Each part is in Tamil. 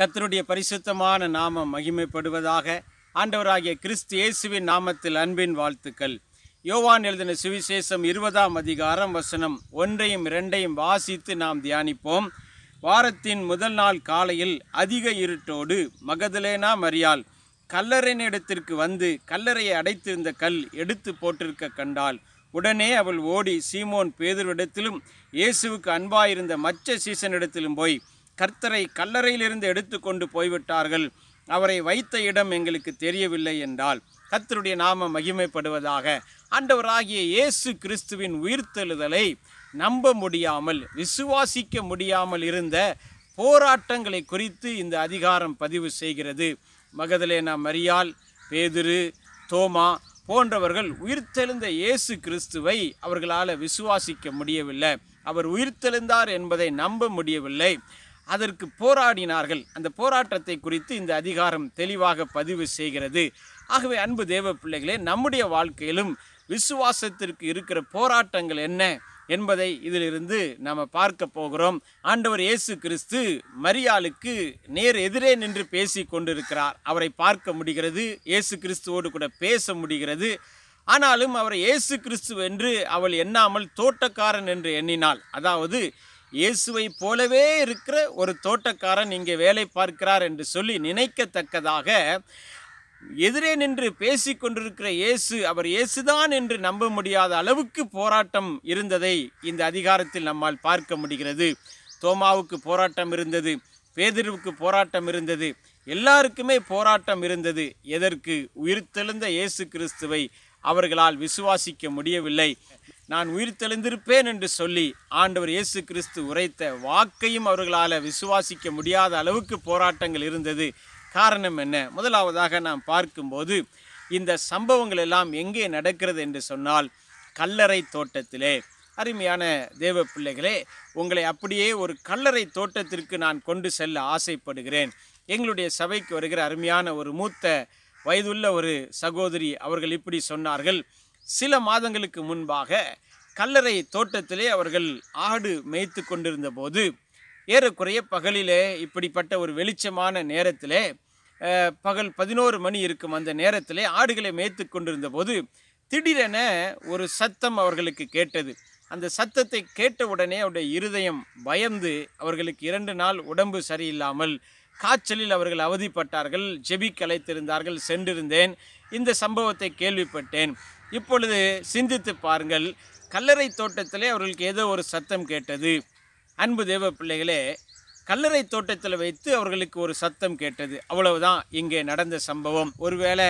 கத்தருடைய பரிசுத்தமான நாமம் மகிமைப்படுவதாக ஆண்டவராகிய கிறிஸ்து இயேசுவின் நாமத்தில் அன்பின் வாழ்த்துக்கள் யோவான் எழுதின சுவிசேஷம் இருபதாம் அதிகாரம் வசனம் ஒன்றையும் இரண்டையும் வாசித்து நாம் தியானிப்போம் வாரத்தின் முதல் நாள் காலையில் அதிக இருட்டோடு மகதலேனா மரியாள் கல்லறையின் இடத்திற்கு வந்து கல்லறையை அடைத்திருந்த கல் எடுத்து போட்டிருக்க கண்டாள் உடனே அவள் ஓடி சீமோன் பேதரிடத்திலும் இயேசுவுக்கு அன்பாயிருந்த மற்ற சீசனிடத்திலும் போய் கர்த்தரை கல்லறையிலிருந்து எடுத்துக்கொண்டு போய்விட்டார்கள் அவரை வைத்த இடம் எங்களுக்கு தெரியவில்லை என்றால் கர்த்தருடைய நாம மகிமைப்படுவதாக ஆண்டவராகிய இயேசு கிறிஸ்துவின் உயிர்த்தெழுதலை நம்ப முடியாமல் விசுவாசிக்க முடியாமல் இருந்த போராட்டங்களை குறித்து இந்த அதிகாரம் பதிவு செய்கிறது மகதலேனா மரியால் பேதுரு தோமா போன்றவர்கள் உயிர்த்தெழுந்த இயேசு கிறிஸ்துவை அவர்களால் விசுவாசிக்க முடியவில்லை அவர் உயிர்த்தெழுந்தார் என்பதை நம்ப முடியவில்லை அதற்கு போராடினார்கள் அந்த போராட்டத்தை குறித்து இந்த அதிகாரம் தெளிவாக பதிவு செய்கிறது ஆகவே அன்பு தேவ பிள்ளைகளே நம்முடைய வாழ்க்கையிலும் விசுவாசத்திற்கு இருக்கிற போராட்டங்கள் என்ன என்பதை இதிலிருந்து நாம் பார்க்க போகிறோம் ஆண்டவர் இயேசு கிறிஸ்து மரியாளுக்கு நேர் எதிரே நின்று பேசி கொண்டிருக்கிறார் அவரை பார்க்க முடிகிறது இயேசு கிறிஸ்துவோடு கூட பேச முடிகிறது ஆனாலும் அவரை இயேசு கிறிஸ்து என்று அவள் எண்ணாமல் தோட்டக்காரன் என்று எண்ணினாள் அதாவது இயேசுவை போலவே இருக்கிற ஒரு தோட்டக்காரன் இங்கே வேலை பார்க்கிறார் என்று சொல்லி நினைக்கத்தக்கதாக எதிரே நின்று பேசி கொண்டிருக்கிற இயேசு அவர் இயேசுதான் என்று நம்ப முடியாத அளவுக்கு போராட்டம் இருந்ததை இந்த அதிகாரத்தில் நம்மால் பார்க்க முடிகிறது தோமாவுக்கு போராட்டம் இருந்தது பேதிருவுக்கு போராட்டம் இருந்தது எல்லாருக்குமே போராட்டம் இருந்தது எதற்கு உயிர்த்தெழுந்த இயேசு கிறிஸ்துவை அவர்களால் விசுவாசிக்க முடியவில்லை நான் உயிர் தெளிந்திருப்பேன் என்று சொல்லி ஆண்டவர் இயேசு கிறிஸ்து உரைத்த வாக்கையும் அவர்களால் விசுவாசிக்க முடியாத அளவுக்கு போராட்டங்கள் இருந்தது காரணம் என்ன முதலாவதாக நாம் பார்க்கும்போது இந்த சம்பவங்கள் எல்லாம் எங்கே நடக்கிறது என்று சொன்னால் கல்லறை தோட்டத்திலே அருமையான தேவ பிள்ளைகளே உங்களை அப்படியே ஒரு கல்லறை தோட்டத்திற்கு நான் கொண்டு செல்ல ஆசைப்படுகிறேன் எங்களுடைய சபைக்கு வருகிற அருமையான ஒரு மூத்த வயதுள்ள ஒரு சகோதரி அவர்கள் இப்படி சொன்னார்கள் சில மாதங்களுக்கு முன்பாக கல்லறை தோட்டத்திலே அவர்கள் ஆடு மேய்த்து கொண்டிருந்த போது ஏறக்குறைய பகலிலே இப்படிப்பட்ட ஒரு வெளிச்சமான நேரத்திலே பகல் பதினோரு மணி இருக்கும் அந்த நேரத்திலே ஆடுகளை மேய்த்து கொண்டிருந்த போது திடீரென ஒரு சத்தம் அவர்களுக்கு கேட்டது அந்த சத்தத்தை கேட்ட உடனே அவருடைய இருதயம் பயந்து அவர்களுக்கு இரண்டு நாள் உடம்பு சரியில்லாமல் காய்ச்சலில் அவர்கள் அவதிப்பட்டார்கள் ஜெபி கலைத்திருந்தார்கள் சென்றிருந்தேன் இந்த சம்பவத்தை கேள்விப்பட்டேன் இப்பொழுது சிந்தித்து பாருங்கள் கல்லறை தோட்டத்திலே அவர்களுக்கு ஏதோ ஒரு சத்தம் கேட்டது அன்பு தேவ பிள்ளைகளே கல்லறை தோட்டத்தில் வைத்து அவர்களுக்கு ஒரு சத்தம் கேட்டது அவ்வளவுதான் இங்கே நடந்த சம்பவம் ஒருவேளை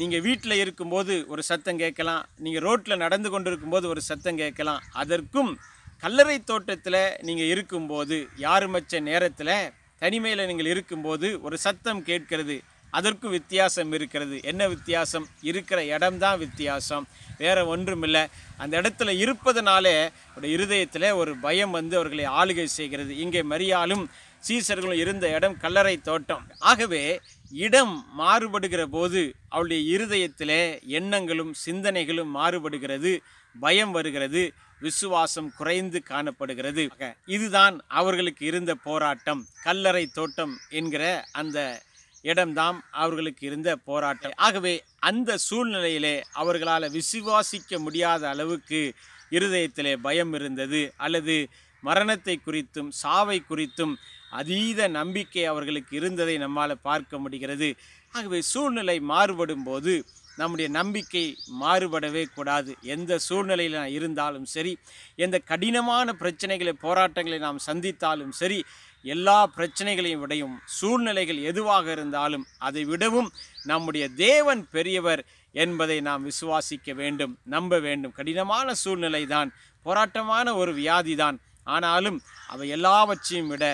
நீங்கள் வீட்டில் இருக்கும்போது ஒரு சத்தம் கேட்கலாம் நீங்கள் ரோட்டில் நடந்து கொண்டு ஒரு சத்தம் கேட்கலாம் அதற்கும் கல்லறை தோட்டத்தில் நீங்கள் இருக்கும்போது மச்ச நேரத்தில் தனிமையில் நீங்கள் இருக்கும்போது ஒரு சத்தம் கேட்கிறது அதற்கும் வித்தியாசம் இருக்கிறது என்ன வித்தியாசம் இருக்கிற இடம்தான் வித்தியாசம் வேறு ஒன்றுமில்லை அந்த இடத்துல இருப்பதனாலே ஒரு இருதயத்தில் ஒரு பயம் வந்து அவர்களை ஆளுகை செய்கிறது இங்கே மரியாலும் சீசர்களும் இருந்த இடம் கல்லறை தோட்டம் ஆகவே இடம் மாறுபடுகிற போது அவளுடைய இருதயத்தில் எண்ணங்களும் சிந்தனைகளும் மாறுபடுகிறது பயம் வருகிறது விசுவாசம் குறைந்து காணப்படுகிறது இதுதான் அவர்களுக்கு இருந்த போராட்டம் கல்லறை தோட்டம் என்கிற அந்த இடம்தான் அவர்களுக்கு இருந்த போராட்டம் ஆகவே அந்த சூழ்நிலையிலே அவர்களால் விசுவாசிக்க முடியாத அளவுக்கு இருதயத்திலே பயம் இருந்தது அல்லது மரணத்தை குறித்தும் சாவை குறித்தும் அதீத நம்பிக்கை அவர்களுக்கு இருந்ததை நம்மால் பார்க்க முடிகிறது ஆகவே சூழ்நிலை மாறுபடும் போது நம்முடைய நம்பிக்கை மாறுபடவே கூடாது எந்த சூழ்நிலையில் இருந்தாலும் சரி எந்த கடினமான பிரச்சனைகளை போராட்டங்களை நாம் சந்தித்தாலும் சரி எல்லா பிரச்சனைகளையும் விடையும் சூழ்நிலைகள் எதுவாக இருந்தாலும் அதை விடவும் நம்முடைய தேவன் பெரியவர் என்பதை நாம் விசுவாசிக்க வேண்டும் நம்ப வேண்டும் கடினமான சூழ்நிலை தான் போராட்டமான ஒரு வியாதி தான் ஆனாலும் அவை எல்லாவற்றையும் விட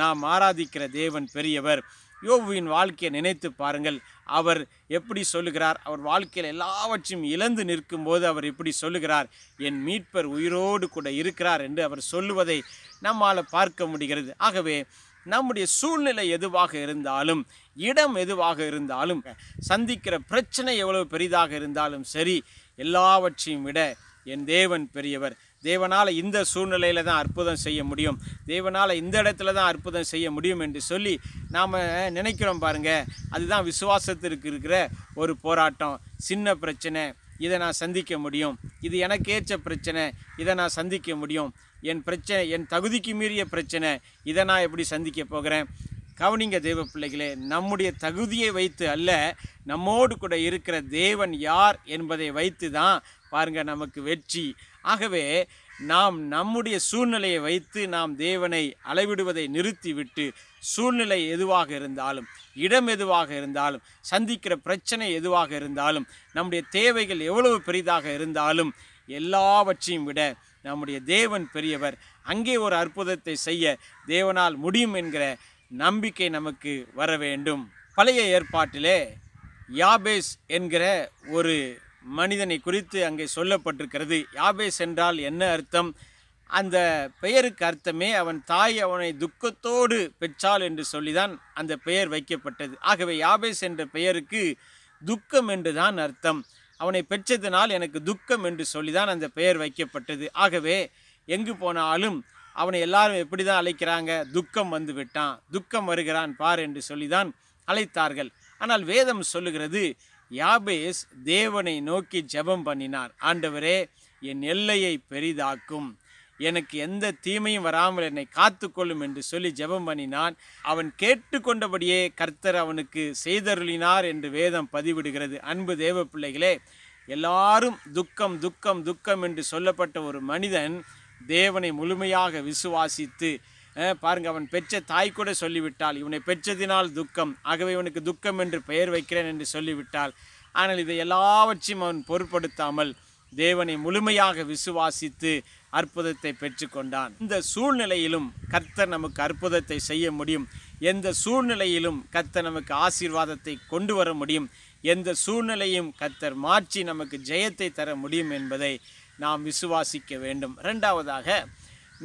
நாம் ஆராதிக்கிற தேவன் பெரியவர் யோபுவின் வாழ்க்கையை நினைத்து பாருங்கள் அவர் எப்படி சொல்லுகிறார் அவர் வாழ்க்கையில் எல்லாவற்றையும் இழந்து நிற்கும்போது அவர் இப்படி சொல்லுகிறார் என் மீட்பர் உயிரோடு கூட இருக்கிறார் என்று அவர் சொல்லுவதை நம்மால் பார்க்க முடிகிறது ஆகவே நம்முடைய சூழ்நிலை எதுவாக இருந்தாலும் இடம் எதுவாக இருந்தாலும் சந்திக்கிற பிரச்சனை எவ்வளவு பெரிதாக இருந்தாலும் சரி எல்லாவற்றையும் விட என் தேவன் பெரியவர் தேவனால் இந்த சூழ்நிலையில் தான் அற்புதம் செய்ய முடியும் தேவனால் இந்த இடத்துல தான் அற்புதம் செய்ய முடியும் என்று சொல்லி நாம் நினைக்கிறோம் பாருங்கள் அதுதான் விசுவாசத்திற்கு இருக்கிற ஒரு போராட்டம் சின்ன பிரச்சனை இதை நான் சந்திக்க முடியும் இது எனக்கு ஏற்ற பிரச்சனை இதை நான் சந்திக்க முடியும் என் பிரச்சனை என் தகுதிக்கு மீறிய பிரச்சனை இதை நான் எப்படி சந்திக்க போகிறேன் கவனிங்க தெய்வ பிள்ளைகளே நம்முடைய தகுதியை வைத்து அல்ல நம்மோடு கூட இருக்கிற தேவன் யார் என்பதை வைத்து தான் பாருங்கள் நமக்கு வெற்றி ஆகவே நாம் நம்முடைய சூழ்நிலையை வைத்து நாம் தேவனை அளவிடுவதை நிறுத்திவிட்டு சூழ்நிலை எதுவாக இருந்தாலும் இடம் எதுவாக இருந்தாலும் சந்திக்கிற பிரச்சனை எதுவாக இருந்தாலும் நம்முடைய தேவைகள் எவ்வளவு பெரிதாக இருந்தாலும் எல்லாவற்றையும் விட நம்முடைய தேவன் பெரியவர் அங்கே ஒரு அற்புதத்தை செய்ய தேவனால் முடியும் என்கிற நம்பிக்கை நமக்கு வர வேண்டும் பழைய ஏற்பாட்டிலே யாபேஸ் என்கிற ஒரு மனிதனை குறித்து அங்கே சொல்லப்பட்டிருக்கிறது யாபேஸ் என்றால் என்ன அர்த்தம் அந்த பெயருக்கு அர்த்தமே அவன் தாய் அவனை துக்கத்தோடு பெற்றாள் என்று சொல்லிதான் அந்த பெயர் வைக்கப்பட்டது ஆகவே யாபேஸ் என்ற பெயருக்கு துக்கம் என்றுதான் அர்த்தம் அவனை பெற்றதினால் எனக்கு துக்கம் என்று சொல்லிதான் அந்த பெயர் வைக்கப்பட்டது ஆகவே எங்கு போனாலும் அவனை எல்லாரும் எப்படி தான் அழைக்கிறாங்க துக்கம் வந்து விட்டான் துக்கம் வருகிறான் பார் என்று சொல்லிதான் அழைத்தார்கள் ஆனால் வேதம் சொல்லுகிறது யாபேஸ் தேவனை நோக்கி ஜெபம் பண்ணினார் ஆண்டவரே என் எல்லையை பெரிதாக்கும் எனக்கு எந்த தீமையும் வராமல் என்னை காத்துக்கொள்ளும் என்று சொல்லி ஜெபம் பண்ணினான் அவன் கேட்டுக்கொண்டபடியே கர்த்தர் அவனுக்கு செய்தருளினார் என்று வேதம் பதிவிடுகிறது அன்பு தேவ பிள்ளைகளே எல்லாரும் துக்கம் துக்கம் துக்கம் என்று சொல்லப்பட்ட ஒரு மனிதன் தேவனை முழுமையாக விசுவாசித்து பாருங்கள் அவன் பெற்ற தாய் கூட சொல்லிவிட்டாள் இவனை பெற்றதினால் துக்கம் ஆகவே இவனுக்கு துக்கம் என்று பெயர் வைக்கிறேன் என்று சொல்லிவிட்டாள் ஆனால் இதை எல்லாவற்றையும் அவன் பொருட்படுத்தாமல் தேவனை முழுமையாக விசுவாசித்து அற்புதத்தை பெற்றுக்கொண்டான் இந்த சூழ்நிலையிலும் கர்த்தர் நமக்கு அற்புதத்தை செய்ய முடியும் எந்த சூழ்நிலையிலும் கர்த்தர் நமக்கு ஆசீர்வாதத்தை கொண்டு வர முடியும் எந்த சூழ்நிலையும் கர்த்தர் மாற்றி நமக்கு ஜெயத்தை தர முடியும் என்பதை நாம் விசுவாசிக்க வேண்டும் ரெண்டாவதாக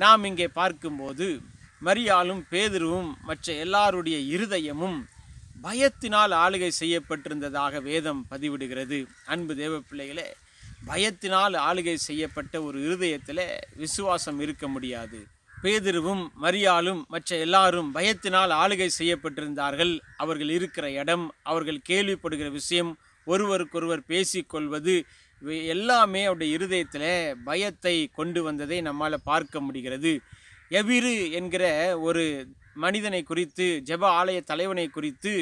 நாம் இங்கே பார்க்கும்போது மரியாலும் பேதுருவும் மற்ற எல்லாருடைய இருதயமும் பயத்தினால் ஆளுகை செய்யப்பட்டிருந்ததாக வேதம் பதிவிடுகிறது அன்பு தேவ பிள்ளைகளே பயத்தினால் ஆளுகை செய்யப்பட்ட ஒரு இருதயத்தில் விசுவாசம் இருக்க முடியாது பேதிருவும் மரியாலும் மற்ற எல்லாரும் பயத்தினால் ஆளுகை செய்யப்பட்டிருந்தார்கள் அவர்கள் இருக்கிற இடம் அவர்கள் கேள்விப்படுகிற விஷயம் ஒருவருக்கொருவர் பேசிக்கொள்வது எல்லாமே அவருடைய இருதயத்தில் பயத்தை கொண்டு வந்ததை நம்மால் பார்க்க முடிகிறது எவிரு என்கிற ஒரு மனிதனை குறித்து ஜெப ஆலய தலைவனை குறித்து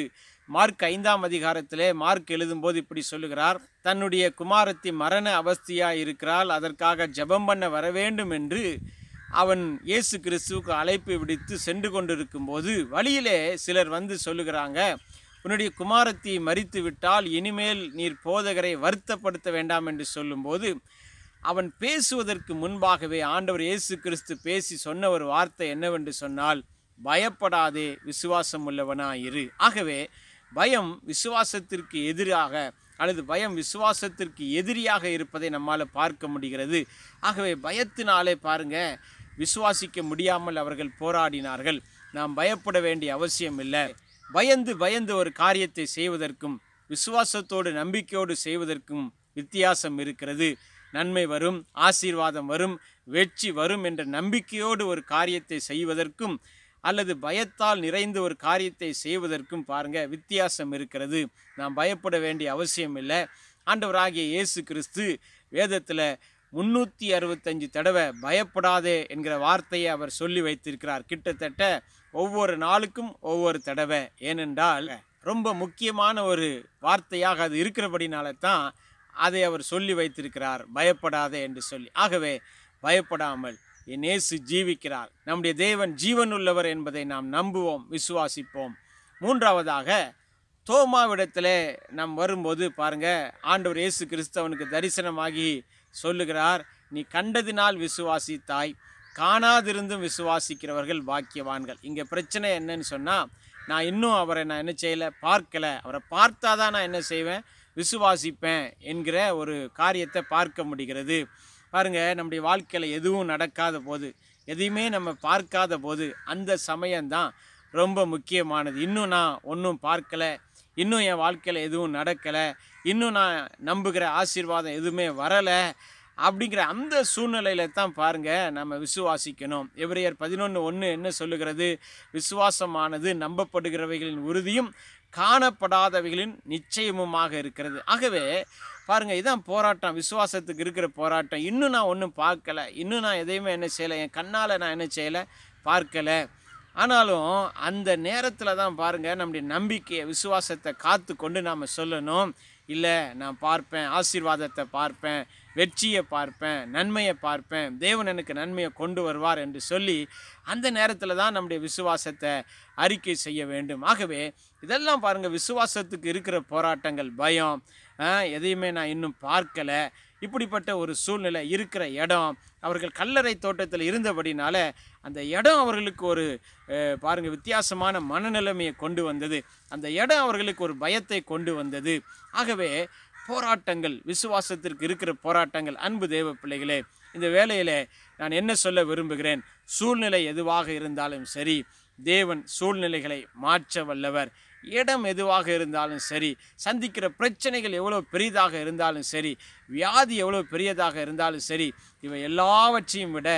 மார்க் ஐந்தாம் அதிகாரத்தில் மார்க் எழுதும்போது இப்படி சொல்லுகிறார் தன்னுடைய குமாரத்தி மரண அவஸ்தியாக இருக்கிறாள் அதற்காக ஜெபம் பண்ண வர வேண்டும் என்று அவன் இயேசு கிறிஸ்துவுக்கு அழைப்பு விடுத்து சென்று போது வழியிலே சிலர் வந்து சொல்லுகிறாங்க உன்னுடைய குமாரத்தி மறித்து விட்டால் இனிமேல் நீர் போதகரை வருத்தப்படுத்த வேண்டாம் என்று சொல்லும்போது அவன் பேசுவதற்கு முன்பாகவே ஆண்டவர் இயேசு கிறிஸ்து பேசி சொன்ன ஒரு வார்த்தை என்னவென்று சொன்னால் பயப்படாதே விசுவாசம் உள்ளவனாயிரு ஆகவே பயம் விசுவாசத்திற்கு எதிராக அல்லது பயம் விசுவாசத்திற்கு எதிரியாக இருப்பதை நம்மால் பார்க்க முடிகிறது ஆகவே பயத்தினாலே பாருங்க விசுவாசிக்க முடியாமல் அவர்கள் போராடினார்கள் நாம் பயப்பட வேண்டிய அவசியம் இல்லை பயந்து பயந்து ஒரு காரியத்தை செய்வதற்கும் விசுவாசத்தோடு நம்பிக்கையோடு செய்வதற்கும் வித்தியாசம் இருக்கிறது நன்மை வரும் ஆசீர்வாதம் வரும் வெற்றி வரும் என்ற நம்பிக்கையோடு ஒரு காரியத்தை செய்வதற்கும் அல்லது பயத்தால் நிறைந்து ஒரு காரியத்தை செய்வதற்கும் பாருங்கள் வித்தியாசம் இருக்கிறது நாம் பயப்பட வேண்டிய அவசியம் இல்லை ஆண்டவராகிய இயேசு கிறிஸ்து வேதத்தில் முன்னூற்றி அறுபத்தஞ்சு தடவை பயப்படாதே என்கிற வார்த்தையை அவர் சொல்லி வைத்திருக்கிறார் கிட்டத்தட்ட ஒவ்வொரு நாளுக்கும் ஒவ்வொரு தடவை ஏனென்றால் ரொம்ப முக்கியமான ஒரு வார்த்தையாக அது இருக்கிறபடினால தான் அதை அவர் சொல்லி வைத்திருக்கிறார் பயப்படாதே என்று சொல்லி ஆகவே பயப்படாமல் என் இயேசு ஜீவிக்கிறார் நம்முடைய தேவன் ஜீவனுள்ளவர் என்பதை நாம் நம்புவோம் விசுவாசிப்போம் மூன்றாவதாக தோமாவிடத்தில் நாம் வரும்போது பாருங்கள் ஆண்டவர் இயேசு கிறிஸ்தவனுக்கு தரிசனமாகி சொல்லுகிறார் நீ கண்டதினால் விசுவாசித்தாய் காணாதிருந்தும் விசுவாசிக்கிறவர்கள் பாக்கியவான்கள் இங்கே பிரச்சனை என்னன்னு சொன்னால் நான் இன்னும் அவரை நான் என்ன செய்யலை பார்க்கலை அவரை பார்த்தா தான் நான் என்ன செய்வேன் விசுவாசிப்பேன் என்கிற ஒரு காரியத்தை பார்க்க முடிகிறது பாருங்கள் நம்முடைய வாழ்க்கையில் எதுவும் நடக்காத போது எதையுமே நம்ம பார்க்காத போது அந்த சமயம்தான் ரொம்ப முக்கியமானது இன்னும் நான் ஒன்றும் பார்க்கலை இன்னும் என் வாழ்க்கையில் எதுவும் நடக்கலை இன்னும் நான் நம்புகிற ஆசீர்வாதம் எதுவுமே வரலை அப்படிங்கிற அந்த சூழ்நிலையில தான் பாருங்கள் நம்ம விசுவாசிக்கணும் எவ்ரியர் பதினொன்று ஒன்று என்ன சொல்லுகிறது விசுவாசமானது நம்பப்படுகிறவைகளின் உறுதியும் காணப்படாதவைகளின் நிச்சயமுமாக இருக்கிறது ஆகவே பாருங்கள் இதான் போராட்டம் விசுவாசத்துக்கு இருக்கிற போராட்டம் இன்னும் நான் ஒன்றும் பார்க்கலை இன்னும் நான் எதையுமே என்ன செய்யலை என் கண்ணால் நான் என்ன செய்யலை பார்க்கலை ஆனாலும் அந்த நேரத்தில் தான் பாருங்கள் நம்முடைய நம்பிக்கையை விசுவாசத்தை காத்து கொண்டு நாம் சொல்லணும் இல்லை நான் பார்ப்பேன் ஆசீர்வாதத்தை பார்ப்பேன் வெற்றியை பார்ப்பேன் நன்மையை பார்ப்பேன் தேவன் எனக்கு நன்மையை கொண்டு வருவார் என்று சொல்லி அந்த நேரத்தில் தான் நம்முடைய விசுவாசத்தை அறிக்கை செய்ய வேண்டும் ஆகவே இதெல்லாம் பாருங்கள் விசுவாசத்துக்கு இருக்கிற போராட்டங்கள் பயம் எதையுமே நான் இன்னும் பார்க்கலை இப்படிப்பட்ட ஒரு சூழ்நிலை இருக்கிற இடம் அவர்கள் கல்லறை தோட்டத்தில் இருந்தபடினால அந்த இடம் அவர்களுக்கு ஒரு பாருங்கள் வித்தியாசமான மனநிலைமையை கொண்டு வந்தது அந்த இடம் அவர்களுக்கு ஒரு பயத்தை கொண்டு வந்தது ஆகவே போராட்டங்கள் விசுவாசத்திற்கு இருக்கிற போராட்டங்கள் அன்பு தேவ பிள்ளைகளே இந்த வேலையில் நான் என்ன சொல்ல விரும்புகிறேன் சூழ்நிலை எதுவாக இருந்தாலும் சரி தேவன் சூழ்நிலைகளை மாற்ற வல்லவர் இடம் எதுவாக இருந்தாலும் சரி சந்திக்கிற பிரச்சனைகள் எவ்வளோ பெரிதாக இருந்தாலும் சரி வியாதி எவ்வளோ பெரியதாக இருந்தாலும் சரி இவை எல்லாவற்றையும் விட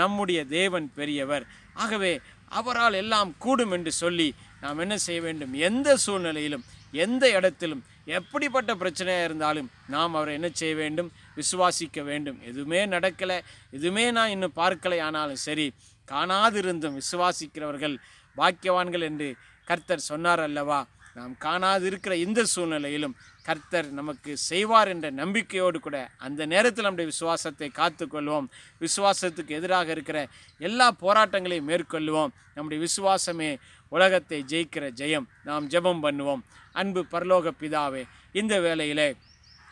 நம்முடைய தேவன் பெரியவர் ஆகவே அவரால் எல்லாம் கூடும் என்று சொல்லி நாம் என்ன செய்ய வேண்டும் எந்த சூழ்நிலையிலும் எந்த இடத்திலும் எப்படிப்பட்ட பிரச்சனையாக இருந்தாலும் நாம் அவரை என்ன செய்ய வேண்டும் விசுவாசிக்க வேண்டும் எதுவுமே நடக்கலை எதுவுமே நான் இன்னும் பார்க்கலை ஆனாலும் சரி காணாதிருந்தும் விசுவாசிக்கிறவர்கள் பாக்கியவான்கள் என்று கர்த்தர் சொன்னார் அல்லவா நாம் காணாதிருக்கிற எந்த சூழ்நிலையிலும் கர்த்தர் நமக்கு செய்வார் என்ற நம்பிக்கையோடு கூட அந்த நேரத்தில் நம்முடைய விசுவாசத்தை காத்துக்கொள்வோம் விசுவாசத்துக்கு எதிராக இருக்கிற எல்லா போராட்டங்களையும் மேற்கொள்வோம் நம்முடைய விசுவாசமே உலகத்தை ஜெயிக்கிற ஜெயம் நாம் ஜெபம் பண்ணுவோம் அன்பு பரலோக பிதாவே இந்த வேளையில்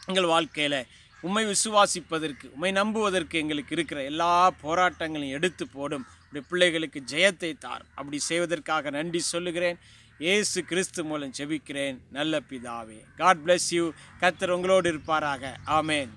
எங்கள் வாழ்க்கையில் உம்மை விசுவாசிப்பதற்கு உம்மை நம்புவதற்கு எங்களுக்கு இருக்கிற எல்லா போராட்டங்களையும் எடுத்து போடும் அப்படி பிள்ளைகளுக்கு ஜெயத்தை தார் அப்படி செய்வதற்காக நன்றி சொல்லுகிறேன் ஏசு கிறிஸ்து மூலம் ஜெபிக்கிறேன் நல்ல பிதாவே காட் பிளஸ் யூ கத்தர் உங்களோடு இருப்பாராக ஆமேன்